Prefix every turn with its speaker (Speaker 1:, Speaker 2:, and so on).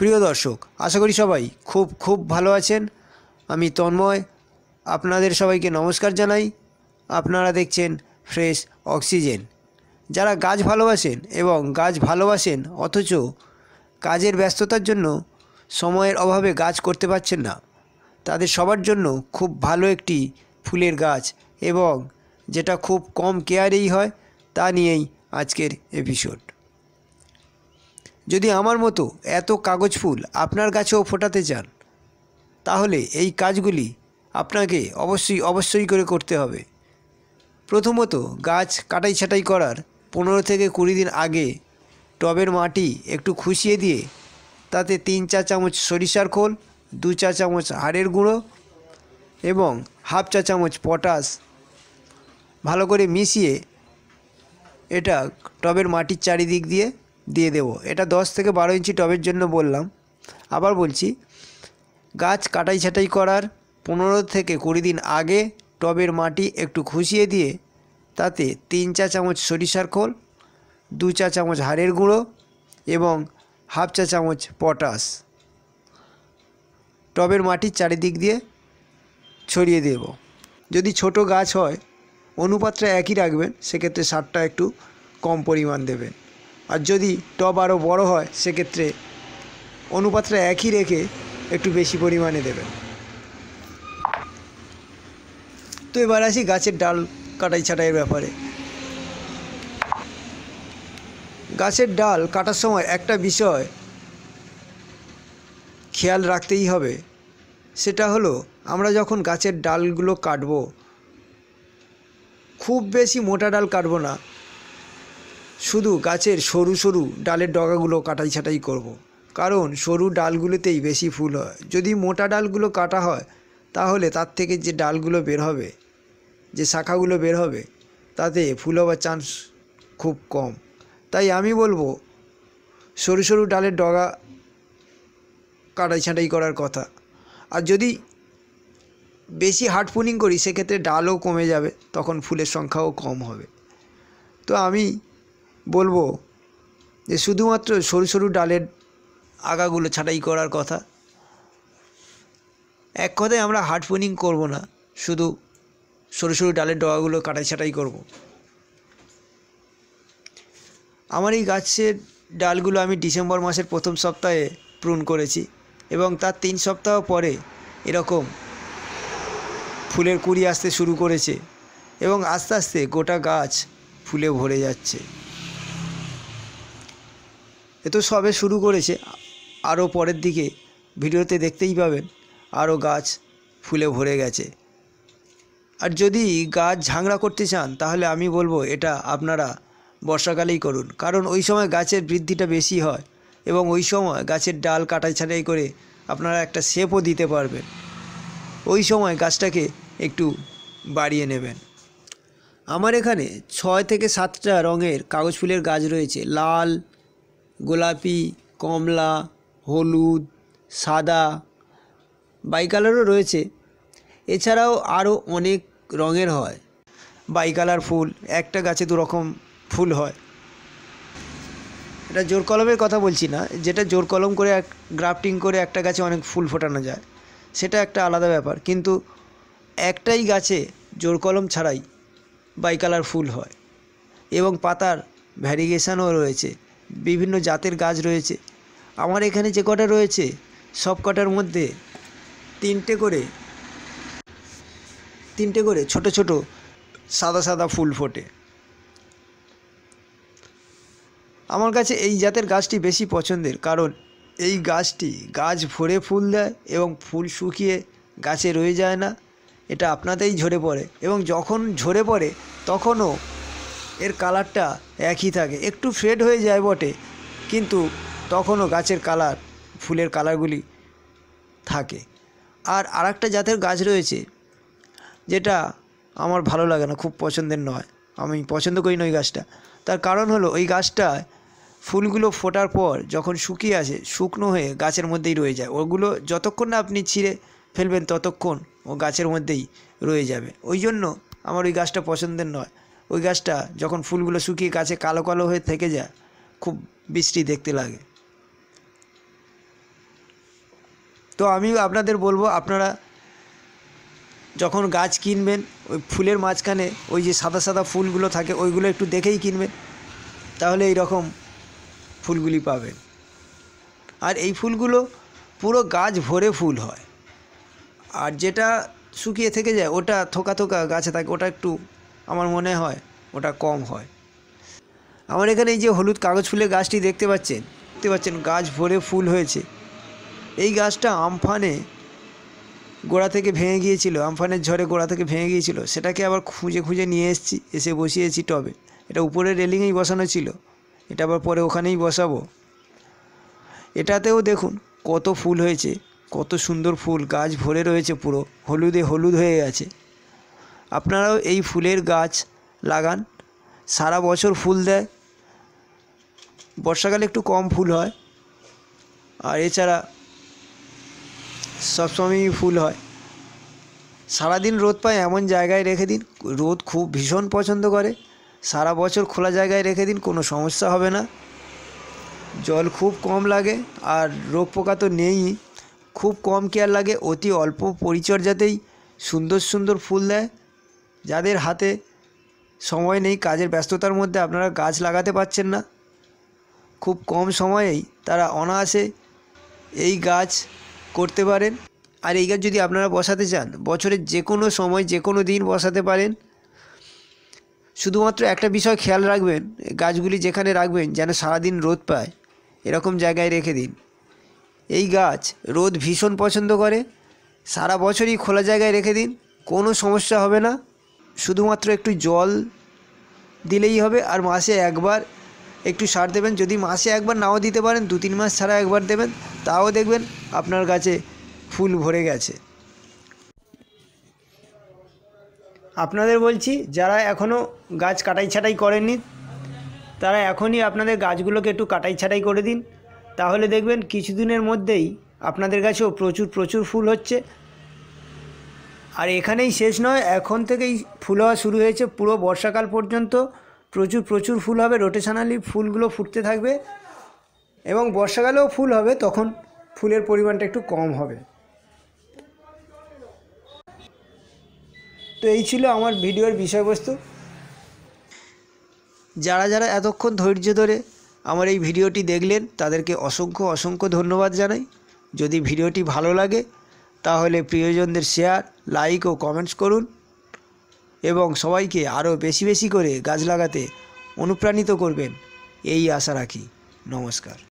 Speaker 1: প্রিয় দর্শক আশা করি সবাই খুব খুব ভালো আছেন আমি তন্ময় আপনাদের সবাইকে নমস্কার জানাই আপনারা দেখছেন ফ্রেশ অক্সিজেন যারা গাছ ভালোবাসেন এবং গাছ ভালোবাসেন অথচ কাজের ব্যস্ততার জন্য সময়ের অভাবে গাছ করতে পারছেন না তাদের সবার জন্য খুব ভালো একটি ফুলের গাছ এবং যেটা খুব কম কেয়ারেই হয় তা নিয়েই আজকের এপিসোড যদি আমার মতো এত কাগজ ফুল আপনার গাছেও ফোটাতে চান তাহলে এই কাজগুলি আপনাকে অবশ্যই অবশ্যই করে করতে হবে প্রথমত গাছ কাটাই ছাটাই করার পনেরো থেকে কুড়ি দিন আগে টবের মাটি একটু খুশিয়ে দিয়ে তাতে তিন চা চামচ সরিষার খোল দু চা চামচ হাড়ের গুঁড়ো এবং হাফ চা চামচ পটাশ ভালো করে মিশিয়ে এটা টবের মাটির চারিদিক দিয়ে দিয়ে দেব এটা 10 থেকে বারো ইঞ্চি টবের জন্য বললাম আবার বলছি গাছ কাটাই ছাটাই করার পনেরো থেকে কুড়ি দিন আগে টবের মাটি একটু খুশিয়ে দিয়ে তাতে তিন চা চামচ সরিষার খোল দু চা চামচ হাড়ের গুঁড়ো এবং হাফ চা চামচ পটাশ টবের মাটির চারিদিক দিয়ে ছড়িয়ে দেব যদি ছোট গাছ হয় অনুপাতটা একই রাখবেন সেক্ষেত্রে সারটা একটু কম পরিমাণ দেবেন আর যদি টব আরও বড় হয় সেক্ষেত্রে অনুপাতটা একই রেখে একটু বেশি পরিমাণে দেবেন তো এবার আসি গাছের ডাল কাটাই ছাটাইয়ের ব্যাপারে গাছের ডাল কাটার সময় একটা বিষয় খেয়াল রাখতেই হবে সেটা হলো আমরা যখন গাছের ডালগুলো কাটবো খুব বেশি মোটা ডাল কাটবো না শুধু গাছের সরু সরু ডালের ডগাগুলো কাটাই ছাটাই করব। কারণ সরু ডালগুলোতেই বেশি ফুল হয় যদি মোটা ডালগুলো কাটা হয় তাহলে তার থেকে যে ডালগুলো বের হবে যে শাখাগুলো বের হবে তাতে ফুল হওয়ার চান্স খুব কম তাই আমি বলবো সরু সরু ডালের ডগা কাটাই ছাঁটাই করার কথা আর যদি বেশি হার্ড পুনিং করি সেক্ষেত্রে ডালও কমে যাবে তখন ফুলের সংখ্যাও কম হবে তো আমি বলবো যে শুধুমাত্র সরু সরু ডালের আগাগুলো ছাটাই করার কথা এক কথায় আমরা হার্ড পুনিং করবো না শুধু সরু সরু ডালের ডগাগুলো কাটাই ছাটাই করব। আমার এই গাছের ডালগুলো আমি ডিসেম্বর মাসের প্রথম সপ্তাহে প্রুন করেছি এবং তার তিন সপ্তাহ পরে এরকম ফুলের কুড়ি আসতে শুরু করেছে এবং আস্তে আস্তে গোটা গাছ ফুলে ভরে যাচ্ছে এ তো সবে শুরু করেছে আরও পরের দিকে ভিডিওতে দেখতেই পাবেন আরও গাছ ফুলে ভরে গেছে আর যদি গাছ ঝাংড়া করতে চান তাহলে আমি বলবো এটা আপনারা বর্ষাকালেই করুন কারণ ওই সময় গাছের বৃদ্ধিটা বেশি হয় এবং ওই সময় গাছের ডাল কাটাই ছাটাই করে আপনারা একটা শেপও দিতে পারবেন ওই সময় গাছটাকে একটু বাড়িয়ে নেবেন আমার এখানে ছয় থেকে সাতটা রঙের কাগজ ফুলের গাছ রয়েছে লাল গোলাপি কমলা হলুদ সাদা বাই কালারও রয়েছে এছাড়াও আরও অনেক রঙের হয় বাই কালার ফুল একটা গাছে দু রকম ফুল হয় এটা জোর কলমের কথা বলছি না যেটা জোর কলম করে এক গ্রাফটিং করে একটা গাছে অনেক ফুল ফোটানো যায় সেটা একটা আলাদা ব্যাপার কিন্তু একটাই গাছে জোর কলম ছাড়াই বাইকালার ফুল হয় এবং পাতার ভ্যারিগেশানও রয়েছে বিভিন্ন জাতের গাছ রয়েছে আমার এখানে যে কটা রয়েছে সব কটার মধ্যে তিনটে করে তিনটে করে ছোট ছোট সাদা সাদা ফুল ফোটে আমার কাছে এই জাতের গাছটি বেশি পছন্দের কারণ এই গাছটি গাছ ভরে ফুল দেয় এবং ফুল শুকিয়ে গাছে রয়ে যায় না এটা আপনাতেই ঝরে পড়ে এবং যখন ঝরে পড়ে তখনও এর কালারটা একই থাকে একটু ফেড হয়ে যায় বটে কিন্তু তখনও গাছের কালার ফুলের কালারগুলি থাকে আর আরেকটা জাতের গাছ রয়েছে যেটা আমার ভালো লাগে না খুব পছন্দের নয় আমি পছন্দ করি না ওই গাছটা তার কারণ হলো ওই গাছটায় ফুলগুলো ফোটার পর যখন শুকিয়ে আসে শুকনো হয়ে গাছের মধ্যেই রয়ে যায় ওগুলো যতক্ষণ না আপনি ছিঁড়ে ফেলবেন ততক্ষণ ও গাছের মধ্যেই রয়ে যাবে ওই জন্য আমার ওই গাছটা পছন্দের নয় ওই গাছটা যখন ফুলগুলো শুকিয়ে গাছে কালো কালো হয়ে থেকে যায় খুব বৃষ্টি দেখতে লাগে তো আমি আপনাদের বলবো আপনারা যখন গাছ কিনবেন ওই ফুলের মাঝখানে ওই যে সাদা সাদা ফুলগুলো থাকে ওইগুলো একটু দেখেই কিনবেন তাহলে এই রকম ফুলগুলি পাবেন আর এই ফুলগুলো পুরো গাছ ভরে ফুল হয় আর যেটা শুকিয়ে থেকে যায় ওটা থোকা থোকা গাছে থাকে ওটা একটু আমার মনে হয় ওটা কম হয় আমার এখানে এই যে হলুদ কাগজ ফুলের গাছটি দেখতে পাচ্ছেন দেখতে পাচ্ছেন গাছ ভরে ফুল হয়েছে এই গাছটা আমফানে গোড়া থেকে ভেঙে গিয়েছিল আমফানের ঝড়ে গোড়া থেকে ভেঙে গিয়েছিল সেটাকে আবার খুঁজে খুঁজে নিয়ে এসেছি এসে বসিয়েছি টবে এটা উপরে রেলিংয়েই বসানো ছিল এটা আবার পরে ওখানেই বসাবো এটাতেও দেখুন কত ফুল হয়েছে কত সুন্দর ফুল গাছ ভরে রয়েছে পুরো হলুদে হলুদ হয়ে গেছে আপনারাও এই ফুলের গাছ লাগান সারা বছর ফুল দেয় বর্ষাকালে একটু কম ফুল হয় আর এছাড়া সবসময়ই ফুল হয় সারাদিন রোদ পায় এমন জায়গায় রেখে দিন রোদ খুব ভীষণ পছন্দ করে সারা বছর খোলা জায়গায় রেখে দিন কোনো সমস্যা হবে না জল খুব কম লাগে আর রোগ পোকা তো নেই খুব কম কেয়ার লাগে অতি অল্প পরিচর্যাতেই সুন্দর সুন্দর ফুল দেয় যাদের হাতে সময় নেই কাজের ব্যস্ততার মধ্যে আপনারা গাছ লাগাতে পারছেন না খুব কম সময়েই তারা অনায়াসে এই গাছ করতে পারেন আর এই গাছ যদি আপনারা বসাতে চান বছরের যে কোনো সময় যে কোনো দিন বসাতে পারেন শুধুমাত্র একটা বিষয় খেয়াল রাখবেন গাছগুলি যেখানে রাখবেন যেন সারাদিন রোদ পায় এরকম জায়গায় রেখে দিন এই গাছ রোদ ভীষণ পছন্দ করে সারা বছরই খোলা জায়গায় রেখে দিন কোনো সমস্যা হবে না শুধুমাত্র একটু জল দিলেই হবে আর মাসে একবার একটু সার দেবেন যদি মাসে একবার নাও দিতে পারেন দু তিন মাস ছাড়া একবার দেবেন তাও দেখবেন আপনার গাছে ফুল ভরে গেছে আপনাদের বলছি যারা এখনও গাছ কাটাই ছাটাই করেননি তারা এখনই আপনাদের গাছগুলোকে একটু কাটাই ছাটাই করে দিন তাহলে দেখবেন কিছুদিনের মধ্যেই আপনাদের গাছেও প্রচুর প্রচুর ফুল হচ্ছে আর এখানেই শেষ নয় এখন থেকেই ফুল হওয়া শুরু হয়েছে পুরো বর্ষাকাল পর্যন্ত প্রচুর প্রচুর ফুল হবে রোটেশনালি ফুলগুলো ফুটতে থাকবে এবং বর্ষাকালেও ফুল হবে তখন ফুলের পরিমাণটা একটু কম হবে তো এই ছিল আমার ভিডিওর বিষয়বস্তু যারা যারা এতক্ষণ ধৈর্য ধরে আমার এই ভিডিওটি দেখলেন তাদেরকে অসংখ্য অসংখ্য ধন্যবাদ জানাই যদি ভিডিওটি ভালো লাগে তাহলে প্রিয়জনদের শেয়ার লাইক ও কমেন্টস করুন এবং সবাইকে আরও বেশি বেশি করে গাছ লাগাতে অনুপ্রাণিত করবেন এই আশা রাখি নমস্কার